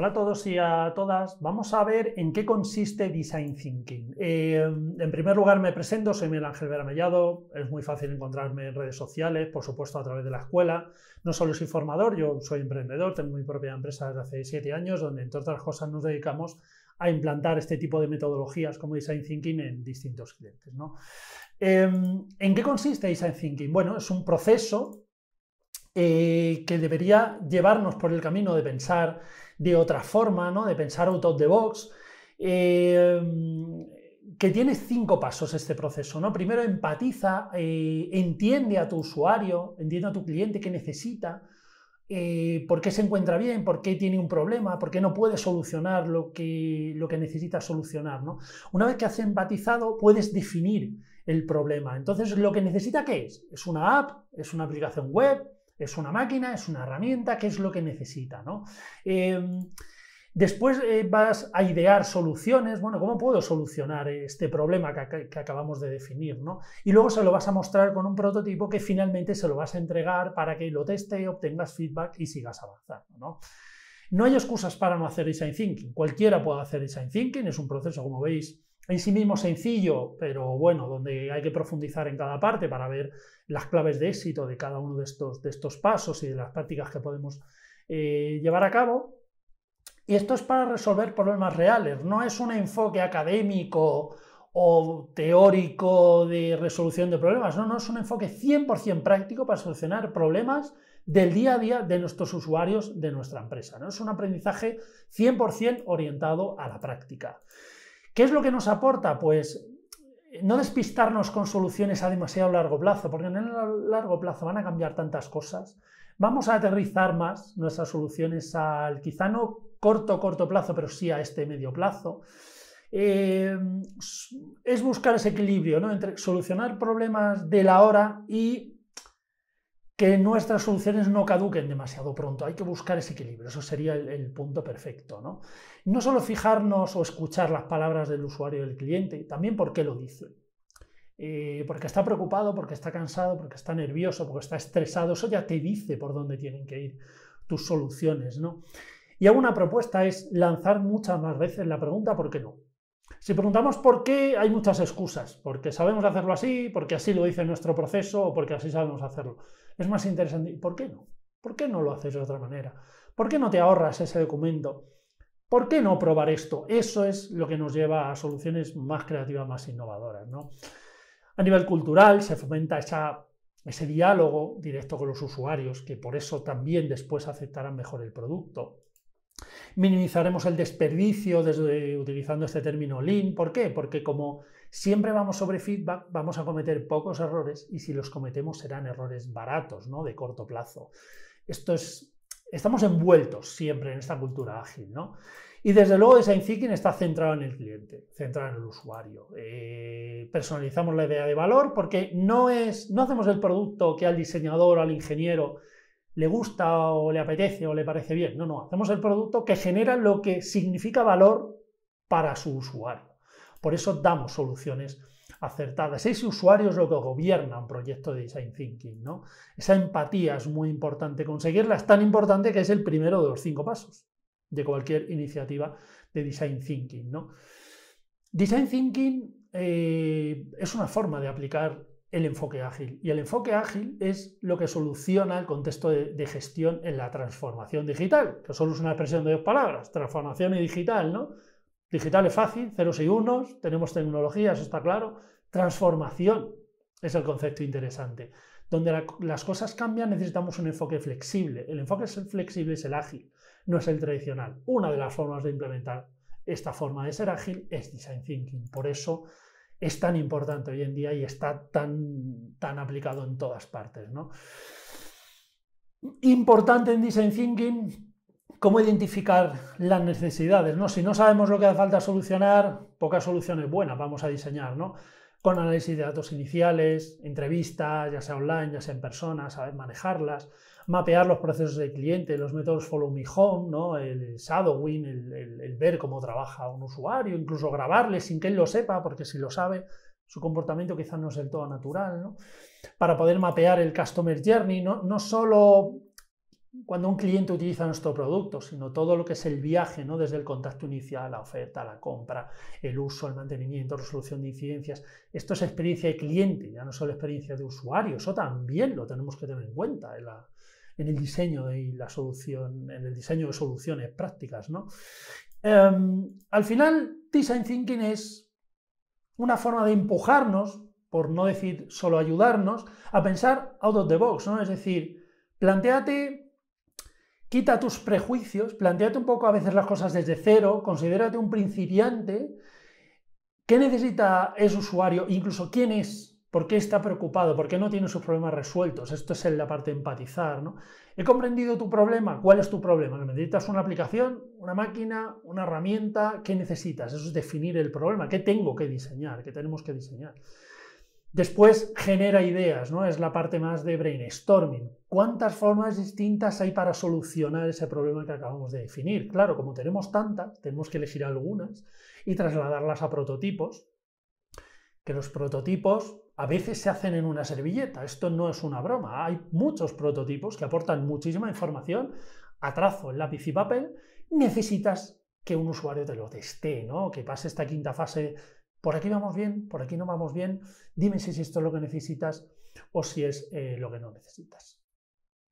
Hola a todos y a todas. Vamos a ver en qué consiste Design Thinking. Eh, en primer lugar, me presento, soy Miguel Ángel Vera Mellado. Es muy fácil encontrarme en redes sociales, por supuesto, a través de la escuela. No solo soy formador, yo soy emprendedor, tengo mi propia empresa desde hace siete años, donde, entre otras cosas, nos dedicamos a implantar este tipo de metodologías como Design Thinking en distintos clientes. Em, ¿En qué consiste Design Thinking? Bueno, es un proceso eh, que debería llevarnos por el camino de pensar de otra forma, ¿no? de pensar out of the box. Eh, que tiene cinco pasos este proceso. ¿no? Primero, empatiza, eh, entiende a tu usuario, entiende a tu cliente qué necesita, eh, por qué se encuentra bien, por qué tiene un problema, por qué no puede solucionar lo que, lo que necesita solucionar. Una vez que has empatizado, puedes definir el problema. Entonces, lo que necesita, ¿qué es? ¿Es una app? ¿Es una aplicación web? Es una máquina, es una herramienta, ¿qué es lo que necesita? ¿no? Eh, después eh, vas a idear soluciones, bueno, ¿cómo puedo solucionar este problema que, acabamos de definir? ¿no? Y luego se lo vas a mostrar con un prototipo que finalmente se lo vas a entregar para que lo teste, obtengas feedback y sigas avanzando. ¿no? No hay excusas para no hacer design thinking. Cualquiera puede hacer design thinking, es un proceso, como veis, en sí mismo sencillo, pero bueno, donde hay que profundizar en cada parte para ver las claves de éxito de cada uno de estos, de estos pasos y de las prácticas que podemos eh, llevar a cabo. Y esto es para resolver problemas reales, no es un enfoque académico o teórico de resolución de problemas, no, no es un enfoque 100% práctico para solucionar problemas del día a día de nuestros usuarios de nuestra empresa, no es un aprendizaje 100% orientado a la práctica. ¿Qué es lo que nos aporta? Pues eh, no despistarnos con soluciones a demasiado largo plazo, porque en el largo plazo van a cambiar tantas cosas. Vamos a aterrizar más nuestras soluciones al quizá no corto, corto plazo, pero sí a este medio plazo. Eh, es buscar ese equilibrio ¿no? entre solucionar problemas de la hora y que nuestras soluciones no caduquen demasiado pronto. Hay que buscar ese equilibrio. Eso sería el, punto perfecto. ¿no? solo fijarnos o escuchar las palabras del usuario y del cliente, también por qué lo dice. Eh, porque está preocupado, porque está cansado, porque está nervioso, porque está estresado. Eso ya te dice por dónde tienen que ir tus soluciones. ¿no? Y alguna propuesta es lanzar muchas más veces la pregunta ¿por qué no? Si preguntamos por qué, hay muchas excusas, porque sabemos hacerlo así, porque así lo dice nuestro proceso o porque así sabemos hacerlo. Es más interesante, ¿por qué no? ¿Por qué no lo haces de otra manera? ¿Por qué no te ahorras ese documento? ¿Por qué no probar esto? Eso es lo que nos lleva a soluciones más creativas, más innovadoras. ¿no? A nivel cultural se fomenta ese diálogo directo con los usuarios, que por eso también después aceptarán mejor el producto minimizaremos el desperdicio desde, utilizando este término lean. ¿Por qué? Porque como siempre vamos sobre feedback, vamos a cometer pocos errores y si los cometemos serán errores baratos, ¿no? De corto plazo. Esto es, estamos envueltos siempre en esta cultura ágil, ¿no? Y desde luego Design Thinking está centrado en el cliente, centrado en el usuario. Eh, personalizamos la idea de valor porque no, es, no hacemos el producto que al diseñador, al ingeniero le gusta o le apetece o le parece bien. No, no, hacemos el producto que genera lo que significa valor para su usuario. Por eso damos soluciones acertadas. Ese usuario es lo que gobierna un proyecto de design thinking, ¿no? Esa empatía es muy importante conseguirla, es tan importante que es el primero de los cinco pasos de cualquier iniciativa de design thinking, ¿no? Design thinking eh, es una forma de aplicar el enfoque ágil. Y el enfoque ágil es lo que soluciona el contexto de, gestión en la transformación digital, que solo es una expresión de dos palabras, transformación y digital, ¿no? Digital es fácil, ceros y unos, tenemos tecnologías está claro. Transformación es el concepto interesante. Donde las cosas cambian necesitamos un enfoque flexible. El enfoque flexible es el ágil, no es el tradicional. Una de las formas de implementar esta forma de ser ágil es design thinking. Por eso es tan importante hoy en día y está tan, tan aplicado en todas partes. ¿no? Importante en Design Thinking, cómo identificar las necesidades. ¿no? Si no sabemos lo que hace falta solucionar, pocas soluciones buenas vamos a diseñar. ¿no? Con análisis de datos iniciales, entrevistas, ya sea online, ya sea en persona, saber manejarlas, mapear los procesos de cliente, los métodos follow me home, ¿no? el shadowing, el, el, ver cómo trabaja un usuario, incluso grabarle sin que él lo sepa, porque si lo sabe, su comportamiento quizás no es del todo natural, ¿no? para poder mapear el customer journey, no, no solo cuando un cliente utiliza nuestro producto, sino todo lo que es el viaje, ¿no? desde el contacto inicial, la oferta, la compra, el uso, el mantenimiento, resolución de incidencias. Esto es experiencia de cliente, ya no solo experiencia de usuario, eso también lo tenemos que tener en cuenta en la en el diseño y la solución, en el diseño de soluciones prácticas. Em, al final, design thinking es una forma de empujarnos, por no decir solo ayudarnos, a pensar out of the box, ¿no? Es decir, planteate, quita tus prejuicios, planteate un poco a veces las cosas desde cero, considérate un principiante, ¿qué necesita ese usuario? Incluso quién es ¿Por qué está preocupado? ¿Por qué no tiene sus problemas resueltos? Esto es en la parte de empatizar. ¿no? ¿He comprendido tu problema? ¿Cuál es tu problema? ¿Necesitas una aplicación, una máquina, una herramienta? ¿Qué necesitas? Eso es definir el problema. ¿Qué tengo que diseñar? ¿Qué tenemos que diseñar? Después genera ideas, ¿no? Es la parte más de brainstorming. ¿Cuántas formas distintas hay para solucionar ese problema que acabamos de definir? Claro, como tenemos tantas, tenemos que elegir algunas y trasladarlas a prototipos que los prototipos a veces se hacen en una servilleta. Esto no es una broma. Hay muchos prototipos que aportan muchísima información a trazo en lápiz y papel. Necesitas que un usuario te lo teste, ¿no? Que pase esta quinta fase. Por aquí vamos bien, por aquí no vamos bien. Dime si esto es lo que necesitas o si es eh, lo que no necesitas.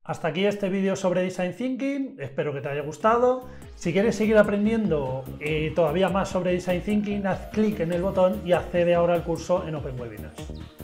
Hasta aquí este vídeo sobre Design Thinking, espero que te haya gustado. Si quieres seguir aprendiendo eh, todavía más sobre Design Thinking, haz clic en el botón y accede ahora al curso en Open Webinars.